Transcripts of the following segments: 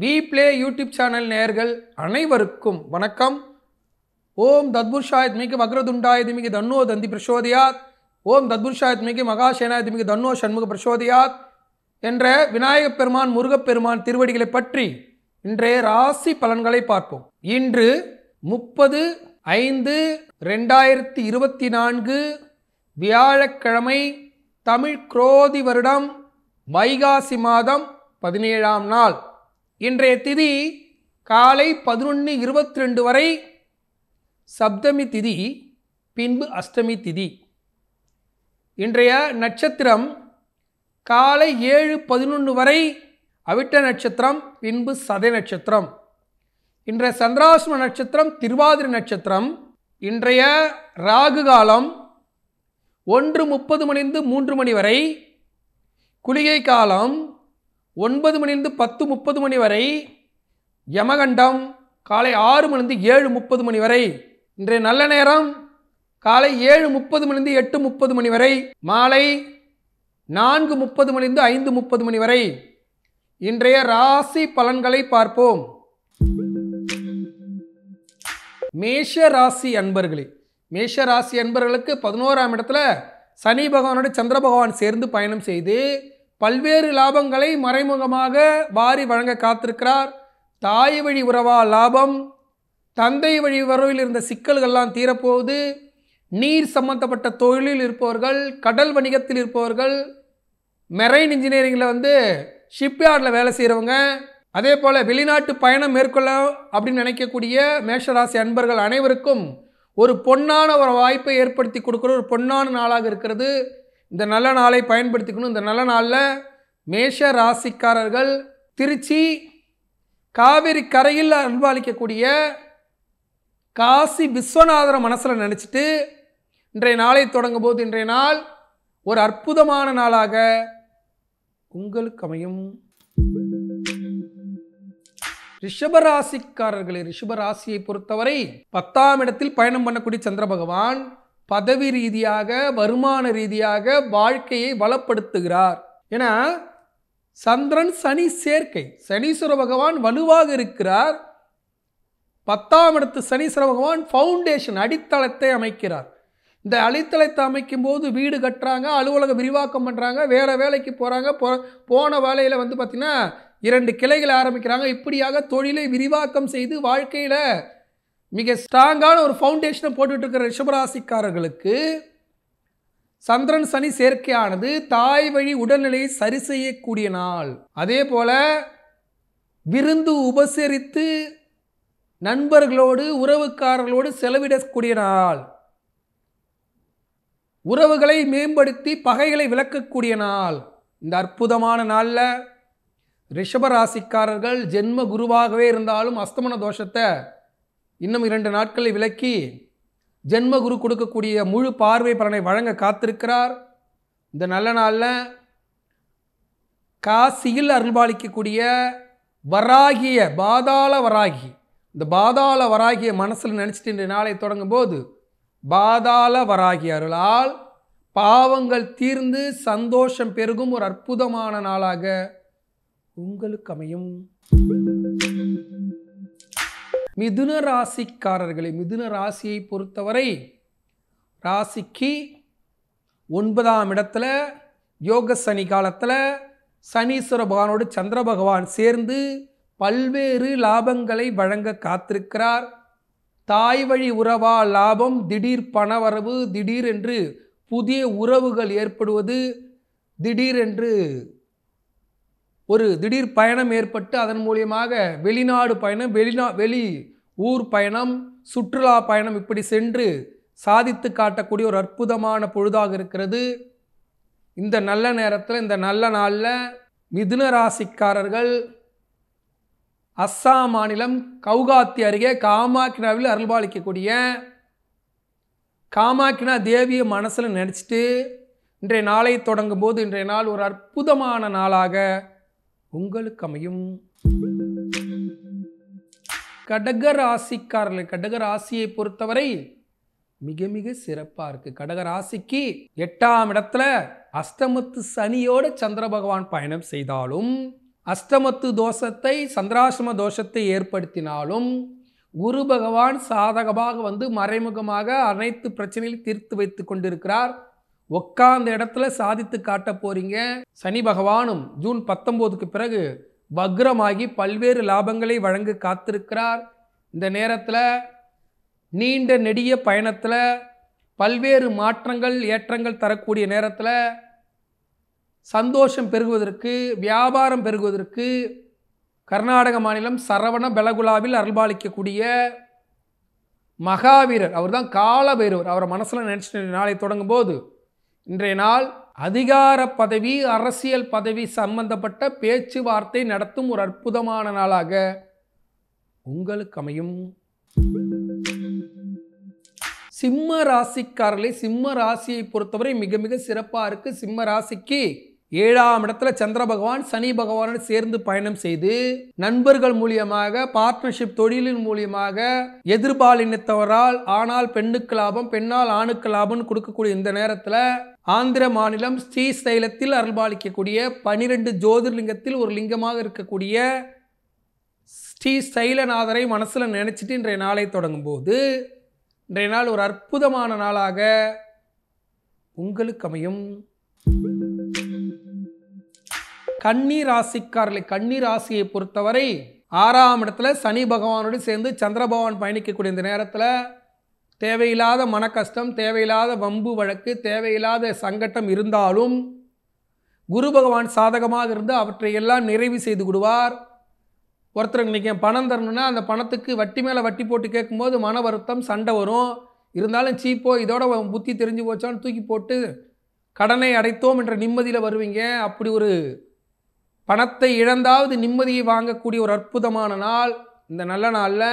B play YouTube channel நேர்கள் அனைவருக்கும் வணக்கம் ஓம் தத்புர்ஷாயத் மிக வக்ரதுண்டாயத் மிக தன்னோ தந்தி பிரசோதியாத் ஓம் தத்புர்ஷாயத் மிக மகாசேனாயத் மிக தன்னோ சண்முக பிரசோதியாத் என்ற விநாயகப் பெருமான் முருகப்பெருமான் திருவடிகளை பற்றி இன்றைய ராசி பலன்களை பார்ப்போம் இன்று முப்பது ஐந்து ரெண்டாயிரத்தி இருபத்தி நான்கு வியாழக்கிழமை தமிழ் குரோதி வருடம் வைகாசி மாதம் பதினேழாம் நாள் இன்றைய திதி காலை பதினொன்று இருபத்தி ரெண்டு வரை சப்தமி திதி பின்பு அஷ்டமி திதி இன்றைய நட்சத்திரம் காலை ஏழு பதினொன்று வரை அவிட்ட நட்சத்திரம் பின்பு சதை நட்சத்திரம் இன்றைய சந்திராசிரம நட்சத்திரம் திருவாதிரி நட்சத்திரம் இன்றைய ராகு காலம் ஒன்று முப்பது மணிந்து மூன்று மணி வரை குளிகை காலம் ஒன்பது மணிலிருந்து பத்து முப்பது மணி வரை யமகண்டம் காலை ஆறு மணிலிருந்து ஏழு முப்பது மணி வரை இன்றைய நல்ல நேரம் காலை ஏழு முப்பது மணிலிருந்து எட்டு முப்பது மணி வரை மாலை நான்கு முப்பது மணிலிருந்து ஐந்து முப்பது மணி வரை இன்றைய ராசி பலன்களை பார்ப்போம் மேஷ ராசி அன்பர்களே மேஷ ராசி அன்பர்களுக்கு பதினோராம் இடத்துல சனி பகவானோட சந்திர பகவான் சேர்ந்து பயணம் செய்து பல்வேறு லாபங்களை மறைமுகமாக வாரி வழங்க காத்திருக்கிறார் தாய் வழி உறவா லாபம் தந்தை வழி உறவில் இருந்த சிக்கல்கள்லாம் தீரப்போகுது நீர் சம்பந்தப்பட்ட தொழிலில் இருப்பவர்கள் கடல் வணிகத்தில் இருப்பவர்கள் மெரைன் இன்ஜினியரிங்கில் வந்து ஷிப்யார்டில் வேலை செய்கிறவங்க அதே போல் வெளிநாட்டு பயணம் மேற்கொள்ள அப்படின்னு நினைக்கக்கூடிய மேஷராசி அன்பர்கள் அனைவருக்கும் ஒரு பொன்னான ஒரு வாய்ப்பை ஏற்படுத்தி கொடுக்குற ஒரு பொன்னான நாளாக இருக்கிறது இந்த நல்ல நாளை பயன்படுத்திக்கணும் இந்த நல்ல நாளில் மேஷ ராசிக்காரர்கள் திருச்சி காவேரி கரையில் அன்பாளிக்கக்கூடிய காசி விஸ்வநாதரை மனசில் நினச்சிட்டு இன்றைய நாளை தொடங்கும் போது இன்றைய நாள் ஒரு அற்புதமான நாளாக உங்களுக்கு அமையும் ரிஷபராசிக்காரர்களே ரிஷபராசியை பொறுத்தவரை பத்தாம் இடத்தில் பயணம் பண்ணக்கூடிய சந்திர பகவான் பதவி ரீதியாக வருமான ரீதியாக வாழ்க்கையை வளப்படுத்துகிறார் ஏன்னா சந்திரன் சனி சேர்க்கை சனீஸ்வர பகவான் வலுவாக இருக்கிறார் பத்தாம் இடத்து சனீஸ்வர பகவான் ஃபவுண்டேஷன் அடித்தளத்தை அமைக்கிறார் இந்த அடித்தளத்தை அமைக்கும் போது வீடு கட்டுறாங்க அலுவலகம் விரிவாக்கம் பண்ணுறாங்க வேறு வேலைக்கு போகிறாங்க போ போன வேலையில் வந்து பார்த்திங்கன்னா இரண்டு கிளைகள் ஆரம்பிக்கிறாங்க இப்படியாக தொழிலை விரிவாக்கம் செய்து வாழ்க்கையில் மிக ஸ்ட்ராங்கான ஒரு ஃபவுண்டேஷனை போட்டுட்டு இருக்கிற ரிஷபராசிக்காரர்களுக்கு சந்திரன் சனி சேர்க்கையானது தாய் வழி உடல்நிலையை சரி செய்யக்கூடிய நாள் அதே போல் விருந்து உபசரித்து நண்பர்களோடு உறவுக்காரர்களோடு செலவிடக்கூடிய நாள் உறவுகளை மேம்படுத்தி பகைகளை விளக்கக்கூடிய நாள் இந்த அற்புதமான நாளில் ரிஷபராசிக்காரர்கள் ஜென்ம குருவாகவே இருந்தாலும் அஸ்தமன தோஷத்தை இன்னும் இரண்டு நாட்களை விலக்கி ஜென்ம குரு கொடுக்கக்கூடிய முழு பார்வை பலனை வழங்க காத்திருக்கிறார் இந்த நல்ல நாளில் காசியில் அருள்பாலிக்கக்கூடிய வராகிய பாதாள வராகி இந்த பாதாள வராகிய மனசில் நினச்சிட்டு இந்த நாளை தொடங்கும் போது பாதாள வராகி அருளால் பாவங்கள் தீர்ந்து சந்தோஷம் பெருகும் ஒரு அற்புதமான நாளாக உங்களுக்கு அமையும் மிதுன ராசிக்காரர்களை மிதுன ராசியை பொறுத்தவரை ராசிக்கு ஒன்பதாம் இடத்துல யோக சனி காலத்தில் சனீஸ்வர பகவானோடு சந்திர பகவான் சேர்ந்து பல்வேறு லாபங்களை வழங்க காத்திருக்கிறார் தாய் வழி உறவா லாபம் திடீர் பணவரவு திடீரென்று புதிய உறவுகள் ஏற்படுவது திடீரென்று ஒரு திடீர் பயணம் ஏற்பட்டு அதன் மூலியமாக வெளிநாடு பயணம் வெளிநா வெளி ஊர் பயணம் சுற்றுலா பயணம் இப்படி சென்று சாதித்து காட்டக்கூடிய ஒரு அற்புதமான பொழுதாக இருக்கிறது இந்த நல்ல நேரத்தில் இந்த நல்ல நாளில் மிதுன ராசிக்காரர்கள் அஸ்ஸாம் மாநிலம் கவுகாத்தி அருகே காமாக்கினாவில் அருள்பாலிக்கக்கூடிய காமாக்கினா தேவியை மனசில் நினச்சிட்டு இன்றைய நாளை தொடங்கும் போது இன்றைய நாள் ஒரு அற்புதமான நாளாக உங்களுக்கு அமையும் கடகராசிக்காரர்கள் கடகராசியை பொறுத்தவரை மிக மிக சிறப்பாக இருக்குது கடகராசிக்கு எட்டாம் இடத்துல அஸ்தமத்து சனியோட சந்திர பகவான் பயணம் செய்தாலும் அஸ்தமத்து தோஷத்தை சந்திராசிரம தோஷத்தை ஏற்படுத்தினாலும் குரு பகவான் சாதகமாக வந்து மறைமுகமாக அனைத்து பிரச்சனையும் தீர்த்து வைத்து கொண்டிருக்கிறார் உட்கார்ந்த இடத்துல சாதித்து காட்ட போறீங்க சனி பகவானும் ஜூன் பத்தொம்போதுக்கு பிறகு வக்ரமாகி பல்வேறு லாபங்களை வழங்க காத்திருக்கிறார் இந்த நேரத்தில் நீண்ட நெடிய பயணத்தில் பல்வேறு மாற்றங்கள் ஏற்றங்கள் தரக்கூடிய நேரத்தில் சந்தோஷம் பெருகுவதற்கு வியாபாரம் பெருகுவதற்கு கர்நாடக மாநிலம் சரவண பெலகுலாவில் அருள்பாலிக்கக்கூடிய மகாவீரர் அவர் தான் கால பைரவர் அவரை மனசில் நினச்சிட்டு நாளை தொடங்கும் போது இன்றைய நாள் அதிகார பதவி அரசியல் பதவி சம்பந்தப்பட்ட பேச்சுவார்த்தை நடத்தும் ஒரு அற்புதமான நாளாக உங்களுக்கு அமையும் சிம்ம ராசிக்காரர்களே சிம்ம ராசியை பொறுத்தவரை மிக மிக சிறப்பாக இருக்குது சிம்ம ராசிக்கு ஏழாம் இடத்துல சந்திர பகவான் சனி பகவானோடு சேர்ந்து பயணம் செய்து நண்பர்கள் மூலியமாக பார்ட்னர்ஷிப் தொழிலின் மூலியமாக எதிர்பாலினத்தவரால் ஆனால் பெண்ணுக்கு லாபம் பெண்ணால் ஆணுக்கு லாபம் கொடுக்கக்கூடிய இந்த நேரத்தில் ஆந்திர மாநிலம் ஸ்ரீசைலத்தில் அருள்பாலிக்கக்கூடிய பனிரெண்டு ஜோதிர்லிங்கத்தில் ஒரு லிங்கமாக இருக்கக்கூடிய ஸ்ரீ சைலநாதரை மனசில் நினச்சிட்டு இன்றைய நாளை தொடங்கும் போது இன்றைய நாள் ஒரு அற்புதமான நாளாக உங்களுக்கு அமையும் கன்னி ராசிக்காரர்களை கன்னி ராசியை பொறுத்தவரை ஆறாம் இடத்துல சனி பகவானோடு சேர்ந்து சந்திர பகவான் பயணிக்கக்கூடிய இந்த நேரத்தில் தேவையில்லாத மன கஷ்டம் தேவையில்லாத வம்பு வழக்கு தேவையில்லாத சங்கட்டம் இருந்தாலும் குரு பகவான் சாதகமாக இருந்து அவற்றை எல்லாம் நிறைவு செய்து விடுவார் ஒருத்தருக்கு இன்றைக்கி பணம் தரணும்னா அந்த பணத்துக்கு வட்டி மேலே வட்டி போட்டு கேட்கும்போது மன வருத்தம் சண்டை வரும் இருந்தாலும் சீப்போ இதோட புத்தி தெரிஞ்சு போச்சான்னு தூக்கி போட்டு கடனை அடைத்தோம் என்ற நிம்மதியில் வருவீங்க அப்படி ஒரு பணத்தை இழந்தாவது நிம்மதியை வாங்கக்கூடிய ஒரு அற்புதமான நாள் இந்த நல்ல நாளில்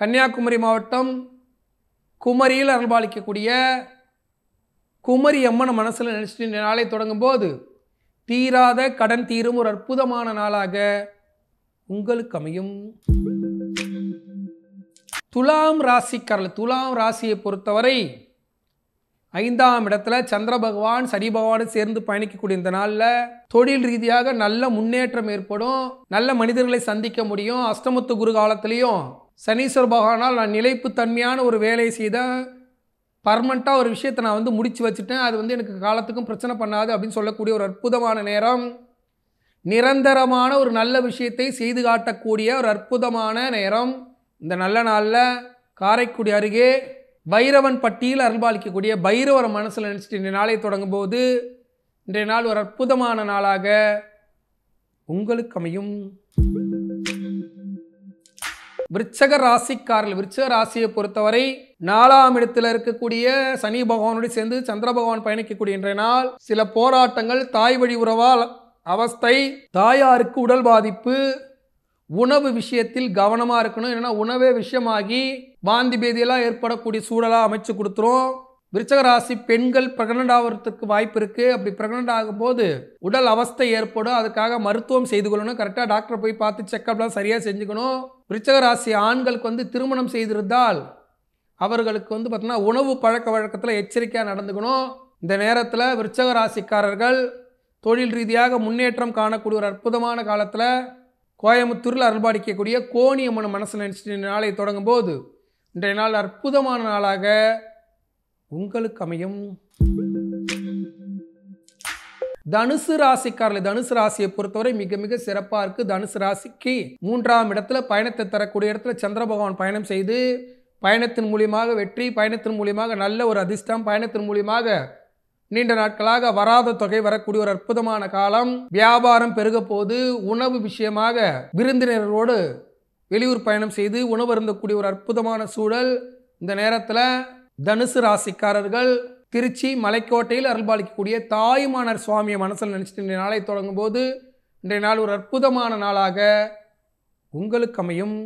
கன்னியாகுமரி மாவட்டம் குமரியில் அன்பாளிக்கக்கூடிய குமரி அம்மனை மனசில் நினச்சிட்டு நாளை நாளை தொடங்கும்போது தீராத கடன் தீரும் ஒரு அற்புதமான நாளாக உங்களுக்கு அமையும் துலாம் ராசிக்காரர்கள் துலாம் ராசியை பொறுத்தவரை ஐந்தாம் இடத்துல சந்திர பகவான் சனி பகவானும் சேர்ந்து பயணிக்கக்கூடிய இந்த நாளில் தொழில் ரீதியாக நல்ல முன்னேற்றம் ஏற்படும் நல்ல மனிதர்களை சந்திக்க முடியும் அஷ்டமத்து குரு காலத்திலையும் சனீஸ்வர பகவானால் நான் நிலைப்பு தன்மையான ஒரு வேலையை செய்தேன் பர்மனண்ட்டாக ஒரு விஷயத்தை நான் வந்து முடித்து வச்சுட்டேன் அது வந்து எனக்கு காலத்துக்கும் பிரச்சனை பண்ணாது அப்படின்னு சொல்லக்கூடிய ஒரு அற்புதமான நேரம் நிரந்தரமான ஒரு நல்ல விஷயத்தை செய்து காட்டக்கூடிய ஒரு அற்புதமான நேரம் இந்த நல்ல நாளில் காரைக்குடி அருகே பைரவன் பட்டியில் அருள்பாலிக்கக்கூடிய பைரவர் மனசில் நினச்சிட்டு இன்றைய நாளை தொடங்கும் போது இன்றைய நாள் ஒரு அற்புதமான நாளாக உங்களுக்கு அமையும் விருச்சக ராசிக்காரர்கள் விருச்சக ராசியை பொறுத்தவரை நாலாம் இடத்தில் இருக்கக்கூடிய சனி பகவானோடு சேர்ந்து சந்திர பகவான் பயணிக்கக்கூடிய இன்றைய நாள் சில போராட்டங்கள் தாய் வழி உறவால் அவஸ்தை தாயாருக்கு உடல் பாதிப்பு உணவு விஷயத்தில் கவனமாக இருக்கணும் என்னென்னா உணவே விஷயமாகி வாந்தி பேதியெல்லாம் ஏற்படக்கூடிய சூழலாக அமைச்சு கொடுத்துரும் விருச்சக ராசி பெண்கள் பிரெக்னென்ட் வாய்ப்பு இருக்குது அப்படி பிரெக்னென்ட் உடல் அவஸ்தை ஏற்படும் அதுக்காக மருத்துவம் செய்து கொள்ளணும் கரெக்டாக டாக்டரை போய் பார்த்து செக்அப்லாம் சரியாக செஞ்சுக்கணும் விருச்சக ராசி ஆண்களுக்கு வந்து திருமணம் செய்திருந்தால் அவர்களுக்கு வந்து பார்த்திங்கன்னா உணவு பழக்க வழக்கத்தில் எச்சரிக்கையாக நடந்துக்கணும் இந்த நேரத்தில் விருச்சக ராசிக்காரர்கள் தொழில் ரீதியாக முன்னேற்றம் காணக்கூடிய ஒரு அற்புதமான காலத்தில் கோயம்புத்தூரில் அருள்பாடிக்கக்கூடிய கோணி அம்மன் மனசில் நினச்சிட்டு நாளை தொடங்கும் போது இன்றைய நாள் அற்புதமான நாளாக உங்களுக்கு அமையும் தனுசு ராசிக்காரர்கள் தனுசு ராசியை பொறுத்தவரை மிக மிக சிறப்பாக இருக்குது தனுசு ராசிக்கு மூன்றாம் இடத்துல பயணத்தை தரக்கூடிய இடத்துல சந்திர பகவான் பயணம் செய்து பயணத்தின் மூலியமாக வெற்றி பயணத்தின் மூலியமாக நல்ல ஒரு அதிர்ஷ்டம் பயணத்தின் மூலியமாக நீண்ட நாட்களாக வராத தொகை வரக்கூடிய ஒரு அற்புதமான காலம் வியாபாரம் பெருக போது உணவு விஷயமாக விருந்தினர்களோடு வெளியூர் பயணம் செய்து உணவு அருந்தக்கூடிய ஒரு அற்புதமான சூழல் இந்த நேரத்தில் தனுசு ராசிக்காரர்கள் திருச்சி மலைக்கோட்டையில் அருள்பாலிக்கக்கூடிய தாயுமானர் சுவாமியை மனசில் நினச்சிட்டு இன்றைய நாளை தொடங்கும் போது இன்றைய நாள் ஒரு அற்புதமான நாளாக உங்களுக்கு அமையும்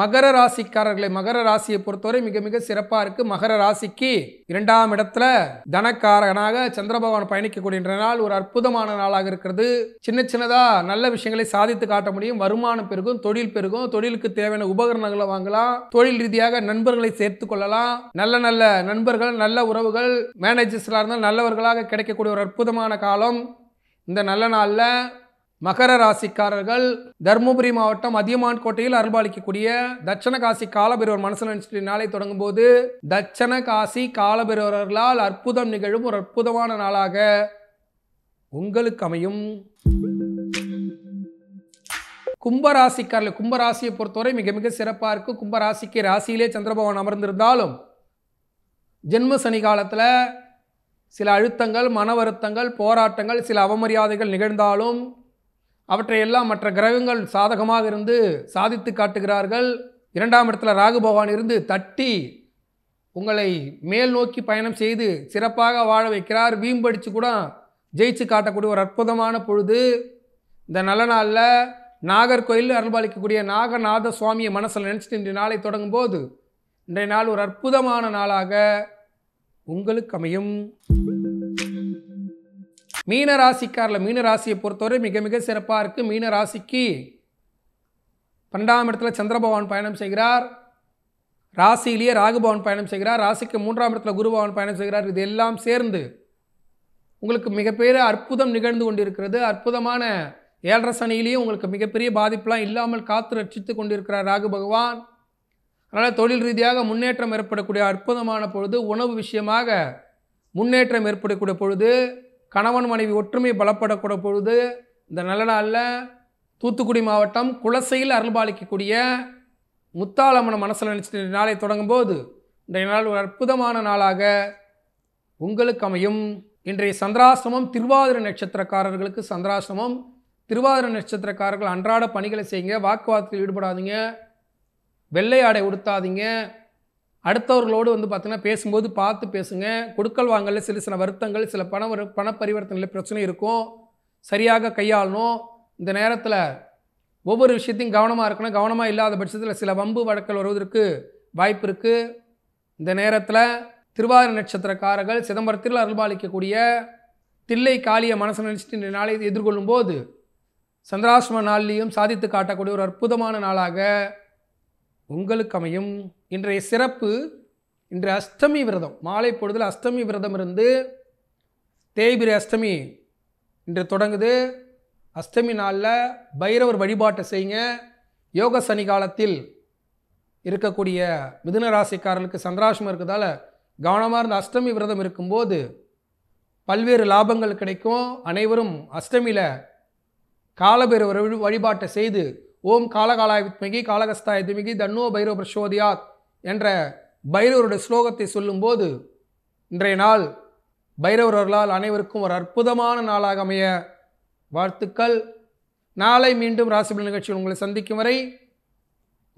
மகர ராசிக்காரர்களை மகர ராசியை பொறுத்தவரை மிக மிக சிறப்பாக இருக்குது மகர ராசிக்கு இரண்டாம் இடத்துல தனக்காரனாக சந்திரபகவான் பயணிக்கக்கூடிய நாள் ஒரு அற்புதமான நாளாக இருக்கிறது சின்ன சின்னதாக நல்ல விஷயங்களை சாதித்து காட்ட முடியும் வருமானம் பெருகும் தொழில் பெருகும் தொழிலுக்கு தேவையான உபகரணங்களை வாங்கலாம் தொழில் ரீதியாக நண்பர்களை சேர்த்து கொள்ளலாம் நல்ல நல்ல நண்பர்கள் நல்ல உறவுகள் மேனேஜர்ஸ்லாம் இருந்தால் நல்லவர்களாக கிடைக்கக்கூடிய ஒரு அற்புதமான காலம் இந்த நல்ல நாளில் மகர ராசிக்காரர்கள் தருமபுரி மாவட்டம் அதியமான் கோட்டையில் அருள்பாலிக்கக்கூடிய தட்சண காசி காலபெருவர் மனசு நினைச்சிட்டு நாளை தொடங்கும் போது தட்சண காசி காலபெருவர்களால் அற்புதம் நிகழும் ஒரு அற்புதமான நாளாக உங்களுக்கு அமையும் கும்பராசிக்காரில் கும்பராசியை பொறுத்தவரை மிக மிக சிறப்பாக இருக்கும் கும்பராசிக்கு ராசியிலே சந்திரபவன் அமர்ந்திருந்தாலும் ஜென்ம சனி காலத்தில் சில அழுத்தங்கள் மன வருத்தங்கள் போராட்டங்கள் சில அவமரியாதைகள் நிகழ்ந்தாலும் அவற்றையெல்லாம் மற்ற கிரகங்கள் சாதகமாக இருந்து சாதித்து காட்டுகிறார்கள் இரண்டாம் இடத்துல ராகு பகவான் இருந்து தட்டி உங்களை மேல் நோக்கி பயணம் செய்து சிறப்பாக வாழ வைக்கிறார் வீம்படிச்சு கூட ஜெயிச்சு காட்டக்கூடிய ஒரு அற்புதமான பொழுது இந்த நல்ல நாளில் நாகர்கோயில் அருள்பாலிக்கக்கூடிய நாகநாத சுவாமியை மனசில் நினச்சிட்டு இன்றைய நாளை தொடங்கும் போது இன்றைய நாள் ஒரு அற்புதமான நாளாக உங்களுக்கு அமையும் மீன ராசிக்காரில் மீன ராசியை பொறுத்தவரை மிக மிக சிறப்பாக இருக்குது மீன ராசிக்கு பன்னெண்டாம் இடத்துல சந்திரபகவான் பயணம் செய்கிறார் ராசியிலேயே ராகுபவன் பயணம் செய்கிறார் ராசிக்கு மூன்றாம் இடத்துல குருபவன் பயணம் செய்கிறார் இது எல்லாம் சேர்ந்து உங்களுக்கு மிகப்பெரிய அற்புதம் நிகழ்ந்து கொண்டிருக்கிறது அற்புதமான ஏழரை சனியிலையும் உங்களுக்கு மிகப்பெரிய பாதிப்பெலாம் இல்லாமல் காத்து ரட்சித்து கொண்டிருக்கிறார் ராகு பகவான் அதனால் தொழில் ரீதியாக முன்னேற்றம் ஏற்படக்கூடிய அற்புதமான பொழுது உணவு விஷயமாக முன்னேற்றம் ஏற்படக்கூடிய பொழுது கணவன் மனைவி ஒற்றுமை பலப்படக்கூட பொழுது இந்த நல்ல நாளில் தூத்துக்குடி மாவட்டம் குலசையில் அருள்பாலிக்கக்கூடிய முத்தாளம்மன மனசில் நினச்சிட்டு நாளை தொடங்கும்போது இன்றைய நாள் ஒரு அற்புதமான நாளாக உங்களுக்கு அமையும் இன்றைய சந்திராசிரமம் திருவாதிர நட்சத்திரக்காரர்களுக்கு சந்திராசிரமம் திருவாதிர நட்சத்திரக்காரர்கள் அன்றாட பணிகளை செய்யுங்க வாக்குவாதத்தில் ஈடுபடாதீங்க வெள்ளை ஆடை உடுத்தாதீங்க அடுத்தவர்களோடு வந்து பார்த்திங்கன்னா பேசும்போது பார்த்து பேசுங்க கொடுக்கல் வாங்கல சில சில வருத்தங்கள் சில பண பண பரிவர்த்தனையில் பிரச்சனை இருக்கும் சரியாக கையாளணும் இந்த நேரத்தில் ஒவ்வொரு விஷயத்தையும் கவனமாக இருக்கணும் கவனமாக இல்லாத பட்சத்தில் சில வம்பு வழக்கல் வருவதற்கு வாய்ப்பு இருக்குது இந்த நேரத்தில் திருவாரூர் நட்சத்திரக்காரர்கள் சிதம்பரத்தில் அருள்பாலிக்கக்கூடிய தில்லை காளிய மனசு நினச்சிட்டு நாளை எதிர்கொள்ளும் போது சந்திராசிரம நாள்லேயும் சாதித்து காட்டக்கூடிய ஒரு அற்புதமான நாளாக உங்களுக்கு அமையும் இன்றைய சிறப்பு இன்று அஷ்டமி விரதம் மாலை பொழுதில் அஷ்டமி விரதம் இருந்து தேய்பிரி அஷ்டமி இன்று தொடங்குது அஷ்டமி நாளில் பைரவர் வழிபாட்டை செய்யுங்க யோக சனி காலத்தில் இருக்கக்கூடிய மிதுன ராசிக்காரர்களுக்கு சந்திராசம் இருக்கிறதால கவனமாக இருந்த அஷ்டமி விரதம் இருக்கும்போது பல்வேறு லாபங்கள் கிடைக்கும் அனைவரும் அஷ்டமியில் காலபைரவர் வழிபாட்டை செய்து ஓம் காலகாலாய வித்மகி காலகஸ்தாய திமிகி தன்னோ பைரவ பிரசோதியாத் என்ற பைரவருடைய ஸ்லோகத்தை சொல்லும்போது இன்றைய நாள் பைரவர்களால் அனைவருக்கும் ஒரு அற்புதமான நாளாக அமைய வாழ்த்துக்கள் நாளை மீண்டும் ராசிபலன் நிகழ்ச்சியில் உங்களை சந்திக்கும் வரை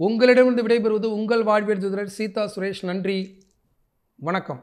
உங்களிடமிருந்து விடைபெறுவது உங்கள் வாழ்வியல் சீதா சுரேஷ் நன்றி வணக்கம்